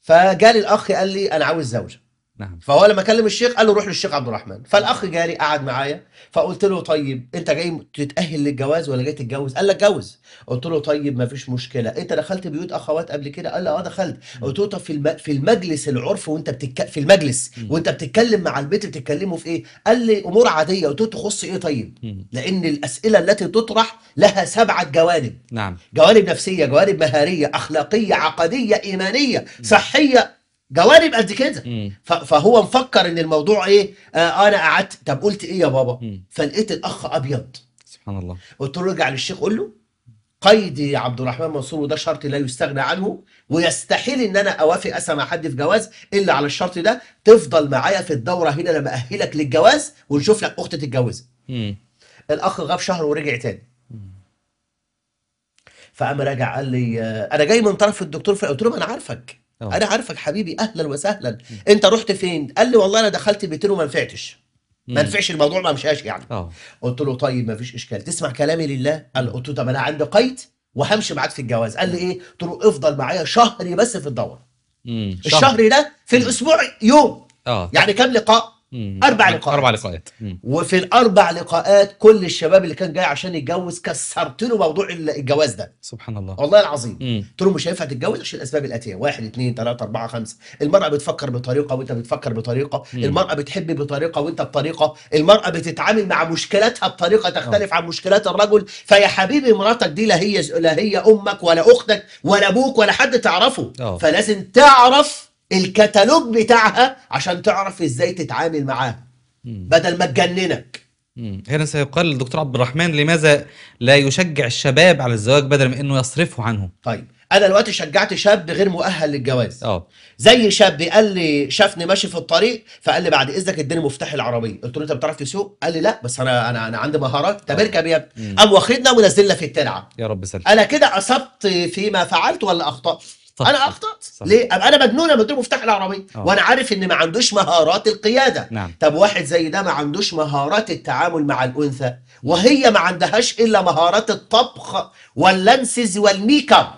فجالي الاخ قال لي انا عاوز زوجه نعم فهو لما كلم الشيخ قال له روح للشيخ عبد الرحمن فالاخ جاري قعد معايا فقلت له طيب انت جاي تتاهل للجواز ولا جاي تتجوز قال لك اتجوز قلت له طيب ما فيش مشكله انت دخلت بيوت اخوات قبل كده قال لي اه دخلت قلت له طب في الم... في المجلس العرف وانت بتك... في المجلس وانت بتتكلم مع البيت بتتكلموا في ايه قال لي امور عاديه قلت له تخص ايه طيب لان الاسئله التي تطرح لها سبعه جوانب نعم جوانب نفسيه جوانب مهاريه اخلاقيه عقديه ايمانيه صحيه جوانب قد كده فهو مفكر ان الموضوع ايه آه انا قعدت طب قلت ايه يا بابا مم. فلقيت الاخ ابيض سبحان الله قلت له ارجع للشيخ قول له قيد عبد الرحمن منصور وده شرط لا يستغنى عنه ويستحيل ان انا اوافق اسمع حد في جواز الا على الشرط ده تفضل معايا في الدوره هنا انا باهلك للجواز ونشوف لك اخت تتجوزها الاخ غاب شهر ورجع تاني فقام راجع قال لي آه، انا جاي من طرف الدكتور فقلت له انا عارفك أوه. انا عارفك حبيبي اهلا وسهلا م. انت رحت فين قال لي والله انا دخلت بيتين وما نفعتش ما نفعش الموضوع ما مشاش يعني أوه. قلت له طيب ما فيش اشكال تسمع كلامي لله قال قلت له طب انا عندي قيد وهمشي معاك في الجواز قال لي ايه قلت له افضل معايا شهر بس في الدوره الشهر ده في الاسبوع يوم أوه. يعني كام لقاء اربع لقاءات اربع لقاءات وفي الاربع لقاءات كل الشباب اللي كان جاي عشان يتجوز كسرت له موضوع الجواز ده سبحان الله والله العظيم قلت له مش هينفع تتجوز عشان الاسباب الاتيه واحد اثنين ثلاثه اربعه خمسه المراه بتفكر بطريقه وانت بتفكر بطريقه مم. المراه بتحب بطريقه وانت بطريقه المراه بتتعامل مع مشكلاتها بطريقه تختلف أوه. عن مشكلات الرجل فيا حبيبي مراتك دي لا هي لا هي امك ولا اختك ولا ابوك ولا حد تعرفه أوه. فلازم تعرف الكتالوج بتاعها عشان تعرف ازاي تتعامل معاها بدل ما تجننك هنا سيقال الدكتور عبد الرحمن لماذا لا يشجع الشباب على الزواج بدل من انه يصرفه عنهم طيب انا دلوقتي شجعت شاب غير مؤهل للجواز اه زي شاب قال لي شافني ماشي في الطريق فقال لي بعد اذنك اديني مفتاح العربيه قلت له انت بتعرف تسوق قال لي لا بس انا انا انا عندي مهارات طب آه. اركب يا ابني قام واخدنا ونزلنا في الترعه يا رب سلام انا كده اصبت فيما فعلت ولا اخطات صح انا اخطات صح. ليه أبقى انا مجنون لما قلت مفتاح العربيه آه. وانا عارف ان ما عندوش مهارات القياده نعم. طب واحد زي ده ما عندوش مهارات التعامل مع الانثى وهي ما عندهاش الا مهارات الطبخ واللنسز والميك اب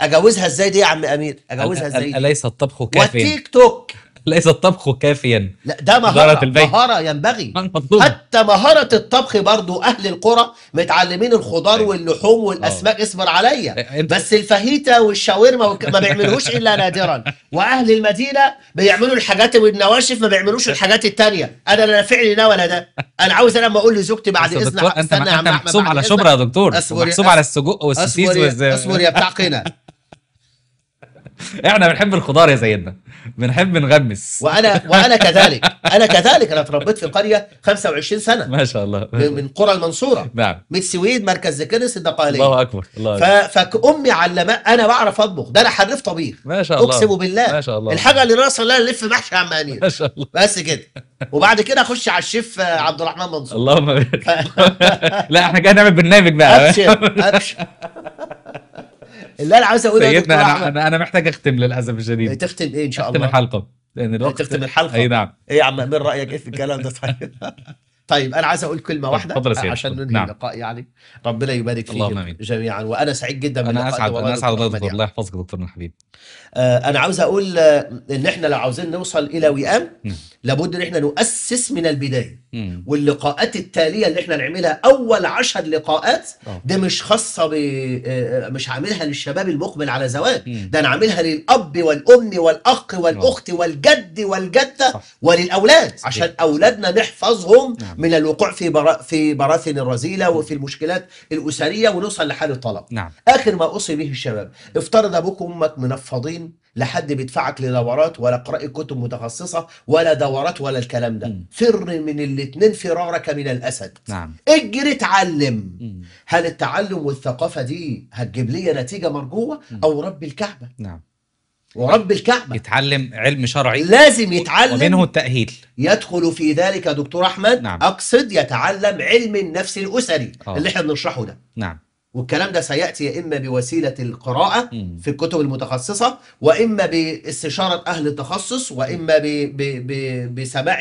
اجوزها ازاي دي يا عم امير اجوزها ازاي اليس الطبخ كافيا والتيك توك ليس الطبخ كافيا لا ده مهارة مهارة ينبغي حتى مهارة الطبخ برضو أهل القرى متعلمين الخضار أيوة. واللحوم والأسماك اصبر آه. اسمر عليا إيه، بس الفهيتة والشاورما ما بيعملوش إلا نادرا وأهل المدينة بيعملوا الحاجات والنواشف ما بيعملوش الحاجات التانية أنا لا فعلي ده ولا ده أنا عاوز أنا لما أقول لزوجتي بعد إذنك أنت محسوم على شبرا يا دكتور محسوب على السجق والسوسيس اصبر يا بتاع قنا احنا بنحب الخضار يا سيدنا بنحب نغمس وانا وانا كذلك انا كذلك انا تربيت في قريه 25 سنه ما شاء الله من قرى المنصوره نعم من سويد مركز كنس الدقهليه الله اكبر الله أكبر. فامي علماء انا بعرف اطبخ ده انا حريف طبيخ ما شاء الله اقسم بالله ما شاء الله الحاجه اللي ناقصه ان انا الف محشي عمانير ما شاء الله بس كده وبعد كده اخش على الشيف عبد الرحمن منصور اللهم لا احنا جاي نعمل برنامج بقى ابشر ابشر اللي انا عاوز اقوله سيدنا انا انا, أنا محتاج اختم للاسف الشديد إيه، تختم ايه ان شاء الله؟ تختم الحلقه لان الوقت تختم الحلقه اي نعم ايه يا عم من رايك ايه في الكلام ده طيب؟ طيب انا عايز اقول كلمه واحده عشان ننهي نعم. اللقاء يعني ربنا يبارك فيك جميعا وانا سعيد جدا انا اسعد انا اسعد دكتور يعني. الله يحفظك دكتور الحبيب آه انا عاوز اقول آه، ان احنا لو عاوزين نوصل الى وئام نعم. لابد ان احنا نؤسس من البدايه مم. واللقاءات التاليه اللي احنا نعملها اول عشر لقاءات اه. ده مش خاصه ب آه، مش عاملها للشباب المقبل على زواج ده انا عاملها للاب والام والاخ والاخت اه. والجد والجده صح. وللاولاد عشان اولادنا نحفظهم نعم. من الوقوع في برا في براثن الرذيله وفي المشكلات الاسريه ونوصل لحال الطلاق نعم. اخر ما اوصي به الشباب افترض ابوك وامك منفضين لحد بيدفعك لدورات ولا قراءه كتب متخصصه ولا دورات حوارات ولا الكلام ده فر من الاتنين فرارك من الاسد نعم اجري اتعلم هل التعلم والثقافه دي هتجيب لي نتيجه مرجوه مم. او رب الكعبه نعم ورب الكعبة يتعلم علم شرعي لازم يتعلم ومنه التأهيل يدخل في ذلك يا دكتور أحمد نعم. أقصد يتعلم علم النفس الأسري أوه. اللي احنا بنشرحه ده نعم والكلام ده سياتي يا اما بوسيله القراءه في الكتب المتخصصه واما باستشاره اهل التخصص واما بسماع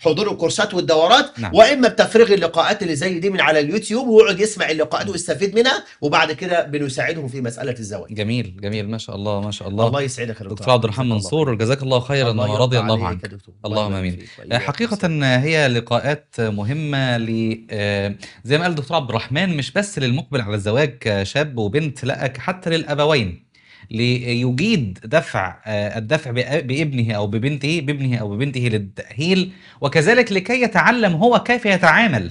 حضور الكورسات والدورات نعم. واما بتفريغ اللقاءات اللي زي دي من على اليوتيوب ويقعد يسمع اللقاءات ويستفيد منها وبعد كده بنساعدهم في مساله الزواج جميل جميل ما شاء الله ما شاء الله الله يسعدك يا دكتور عبد الرحمن منصور جزاك الله خيرا ورضي الله عنك اللهم امين طيب، إيه، حقيقه هي لقاءات مهمه ل آه، زي ما قال الدكتور عبد الرحمن مش بس للم مقبل على الزواج كشاب وبنت لا حتى للابوين ليجيد دفع آه، الدفع بابنه او ببنته بابنه او ببنته للتاهيل وكذلك لكي يتعلم هو كيف يتعامل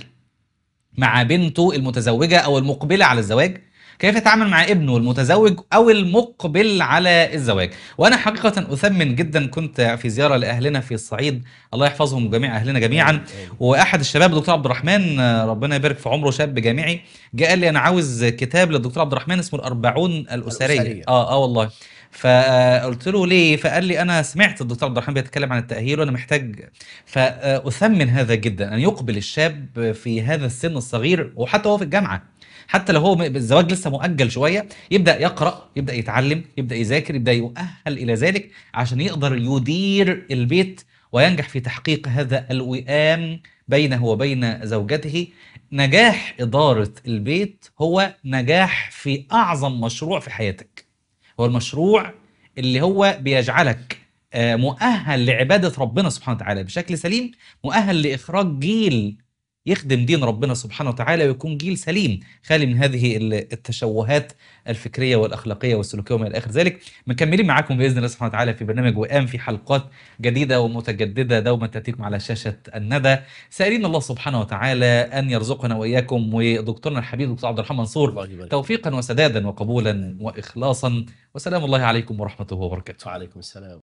مع بنته المتزوجه او المقبله على الزواج كيف يتعامل مع ابنه المتزوج او المقبل على الزواج وانا حقيقه اثمن جدا كنت في زياره لاهلنا في الصعيد الله يحفظهم جميع اهلنا جميعا واحد الشباب الدكتور عبد الرحمن ربنا يبارك في عمره شاب جامعي جاء قال لي انا عاوز كتاب للدكتور عبد الرحمن اسمه الاربعون الاسريه, الأسرية. اه اه والله فقلت له ليه فقال لي انا سمعت الدكتور عبد الرحمن بيتكلم عن التاهيل وانا محتاج فاثمن هذا جدا ان يقبل الشاب في هذا السن الصغير وحتى هو في الجامعه حتى لو هو الزواج لسه مؤجل شويه يبدا يقرا يبدا يتعلم يبدا يذاكر يبدا يؤهل الى ذلك عشان يقدر يدير البيت وينجح في تحقيق هذا الوئام بينه وبين زوجته نجاح إدارة البيت هو نجاح في أعظم مشروع في حياتك هو المشروع اللي هو بيجعلك آه، مؤهل لعبادة ربنا سبحانه وتعالى بشكل سليم مؤهل لإخراج جيل يخدم دين ربنا سبحانه وتعالى ويكون جيل سليم خالي من هذه التشوهات الفكريه والاخلاقيه والسلوكيه وما الى اخر ذلك مكملين معاكم باذن الله سبحانه وتعالى في برنامج وئام في حلقات جديده ومتجدده دوما تاتيكم على شاشه الندى سائلين الله سبحانه وتعالى ان يرزقنا واياكم ودكتورنا الحبيب دكتور عبد الرحمن منصور توفيقا وسدادا وقبولا واخلاصا وسلام الله عليكم ورحمه الله وبركاته وعليكم السلام